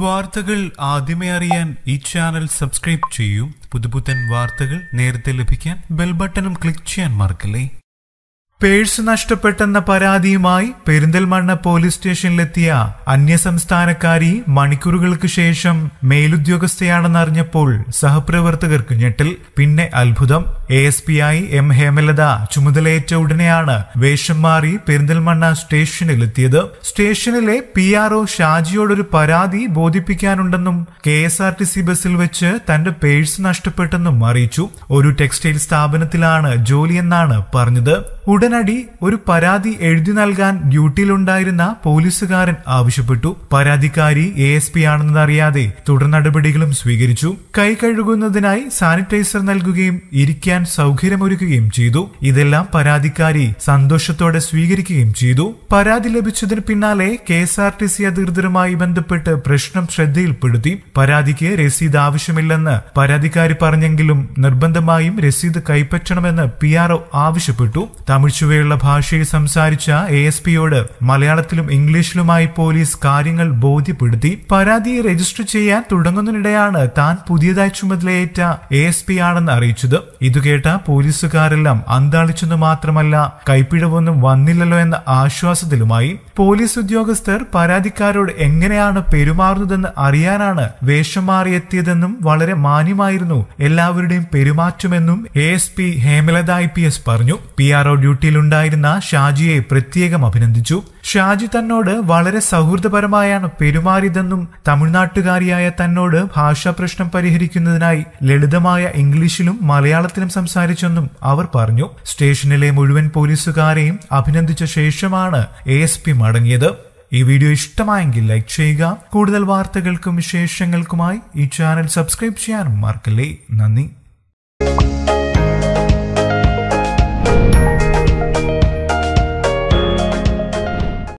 വാർത്തകൾ ആദ്യമേ അറിയാൻ ഈ ചാനൽ സബ്സ്ക്രൈബ് ചെയ്യൂ പുതുപുത്തൻ വാർത്തകൾ നേരത്തെ ലഭിക്കാൻ ബെൽ ബട്ടണും ക്ലിക്ക് ചെയ്യാൻ മറക്കല്ലേ പേഴ്സ് നഷ്ടപ്പെട്ടെന്ന പരാതിയുമായി പെരിന്തൽമണ്ണ പോലീസ് സ്റ്റേഷനിലെത്തിയ അന്യസംസ്ഥാനക്കാരി മണിക്കൂറുകൾക്ക് ശേഷം മേലുദ്യോഗസ്ഥയാണെന്നറിഞ്ഞപ്പോൾ സഹപ്രവർത്തകർക്ക് ഞെട്ടൽ പിന്നെ അത്ഭുതം A S P I M Hemalatha ചുമതലയേറ്റ ഉടനെയാണ് വേഷം മാറി പെരിന്തൽമണ്ണ സ്റ്റേഷനിലെത്തിയത് സ്റ്റേഷനിലെ പി ആർ ഒ ഷാജിയോടൊരു പരാതി ബോധിപ്പിക്കാനുണ്ടെന്നും K S R T C ബസ്സിൽ വെച്ച് തന്റെ പേഴ്സ് നഷ്ടപ്പെട്ടെന്നും അറിയിച്ചു ഒരു ടെക്സ്റ്റൈൽ സ്ഥാപനത്തിലാണ് ജോലിയെന്നാണ് പറഞ്ഞത് ഉടനടി ഒരു പരാതി എഴുതി നൽകാൻ ഡ്യൂട്ടിയിലുണ്ടായിരുന്ന പോലീസുകാരൻ ആവശ്യപ്പെട്ടു പരാതിക്കാരി എ എസ് പി ആണെന്നറിയാതെ തുടർ നടപടികളും സ്വീകരിച്ചു കൈ കഴുകുന്നതിനായി സാനിറ്റൈസർ നൽകുകയും ഇരിക്കാൻ ജീവിക്കാൻ സൗകര്യമൊരുക്കുകയും ചെയ്തു ഇതെല്ലാം പരാതിക്കാരി സന്തോഷത്തോടെ സ്വീകരിക്കുകയും ചെയ്തു പരാതി ലഭിച്ചതിന് പിന്നാലെ K S R T C അധികൃതരുമായി ബന്ധപ്പെട്ട് പ്രശ്നം ശ്രദ്ധയിൽപ്പെടുത്തി പരാതിക്ക് രസീത് ആവശ്യമില്ലെന്ന് പരാതിക്കാരി പറഞ്ഞെങ്കിലും നിർബന്ധമായും രസീത് കൈപ്പറ്റണമെന്ന് പി ആർ ഒ ആവശ്യപ്പെട്ടു തമിഴ് ചുവയുള്ള ഭാഷയിൽ സംസാരിച്ച എ എസ് പിയോട് മലയാളത്തിലും ഇംഗ്ലീഷിലുമായി പോലീസ് കാര്യങ്ങൾ ബോധ്യപ്പെടുത്തി പരാതി രജിസ്റ്റർ ചെയ്യാൻ തുടങ്ങുന്നതിനിടെയാണ് താൻ പുതിയതായി ചുമതലയേറ്റ എ എസ് പി ആണെന്ന് അറിയിച്ചത് ഇത് കേട്ട പോലീസുകാരെല്ലാം അന്താളിച്ചെന്ന് മാത്രമല്ല കൈപ്പിഴവൊന്നും വന്നില്ലല്ലോ എന്ന ആശ്വാസത്തിലുമായി പോലീസ് ഉദ്യോഗസ്ഥർ പരാതിക്കാരോട് എങ്ങനെയാണ് പെരുമാറുന്നതെന്ന് അറിയാനാണ് വേഷം മാറിയെത്തിയതെന്നും വളരെ മാന്യമായിരുന്നു എല്ലാവരുടെയും പെരുമാറ്റമെന്നും A S P Hemalatha I P S പറഞ്ഞു പി ആർഒ ഡ്യൂട്ടിയിലുണ്ടായിരുന്ന ഷാജിയെ പ്രത്യേകം അഭിനന്ദിച്ചു ഷാജി തന്നോട് വളരെ സൗഹൃദപരമായാണ് പെരുമാറിയതെന്നും തമിഴ്നാട്ടുകാരിയായ തന്നോട് ഭാഷാ പ്രശ്നം പരിഹരിക്കുന്നതിനായി ലളിതമായ ഇംഗ്ലീഷിലും മലയാളത്തിലും സംസാരിച്ചെന്നും അവർ പറഞ്ഞു സ്റ്റേഷനിലെ മുഴുവൻ പോലീസുകാരെയും അഭിനന്ദിച്ച ശേഷമാണ് എ എസ് പി മടങ്ങിയത് ഈ വീഡിയോ ഇഷ്ടമായെങ്കിൽ ലൈക്ക് ചെയ്യുക കൂടുതൽ വാർത്തകൾക്കും വിശേഷങ്ങൾക്കുമായി ഈ ചാനൽ സബ്സ്ക്രൈബ് ചെയ്യാനും മറക്കല്ലേ നന്ദി